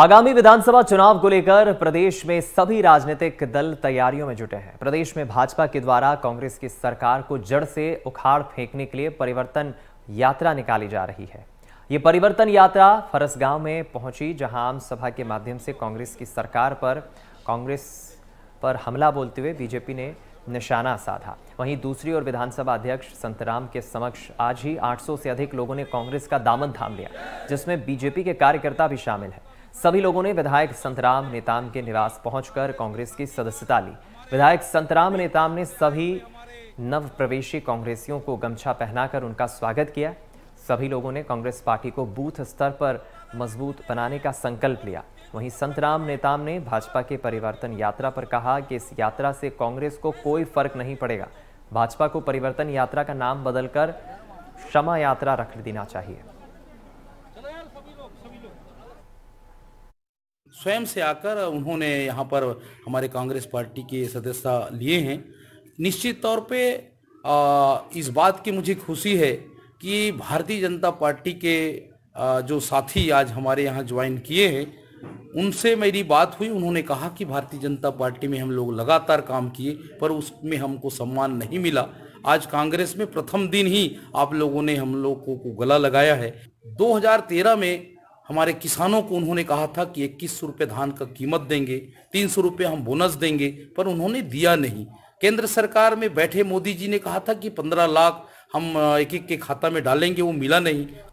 आगामी विधानसभा चुनाव को लेकर प्रदेश में सभी राजनीतिक दल तैयारियों में जुटे हैं प्रदेश में भाजपा के द्वारा कांग्रेस की सरकार को जड़ से उखाड़ फेंकने के लिए परिवर्तन यात्रा निकाली जा रही है ये परिवर्तन यात्रा फरसगांव में पहुंची जहां आम सभा के माध्यम से कांग्रेस की सरकार पर कांग्रेस पर हमला बोलते हुए बीजेपी ने निशाना साधा वहीं दूसरी ओर विधानसभा अध्यक्ष संतराम के समक्ष आज ही 800 से अधिक लोगों ने कांग्रेस का दामन थाम लिया जिसमें बीजेपी के कार्यकर्ता भी शामिल हैं सभी लोगों ने विधायक संतराम नेताम के निवास पहुंचकर कांग्रेस की सदस्यता ली विधायक संतराम नेताम ने सभी नव प्रवेशी कांग्रेसियों को गमछा पहनाकर उनका स्वागत किया सभी लोगों ने कांग्रेस पार्टी को बूथ स्तर पर मजबूत बनाने का संकल्प लिया वहीं संतराम नेताम ने भाजपा के परिवर्तन यात्रा पर कहा कि इस यात्रा से कांग्रेस को कोई फर्क नहीं पड़ेगा भाजपा को परिवर्तन यात्रा का नाम बदलकर क्षमा यात्रा रख देना चाहिए स्वयं से आकर उन्होंने यहाँ पर हमारे कांग्रेस पार्टी के सदस्यता लिए हैं निश्चित तौर पे इस बात की मुझे खुशी है कि भारतीय जनता पार्टी के जो साथी आज हमारे यहाँ ज्वाइन किए हैं उनसे मेरी बात हुई उन्होंने कहा कि भारतीय जनता पार्टी में हम लोग लगातार काम किए पर उसमें हमको सम्मान नहीं मिला आज कांग्रेस में प्रथम दिन ही आप लोगों ने हम लोगों को गला लगाया है 2013 में हमारे किसानों को उन्होंने कहा था कि इक्कीस सौ रुपये धान का कीमत देंगे तीन सौ रुपये हम बोनस देंगे पर उन्होंने दिया नहीं केंद्र सरकार में बैठे मोदी जी ने कहा था कि पंद्रह लाख हम एक एक के खाता में डालेंगे वो मिला नहीं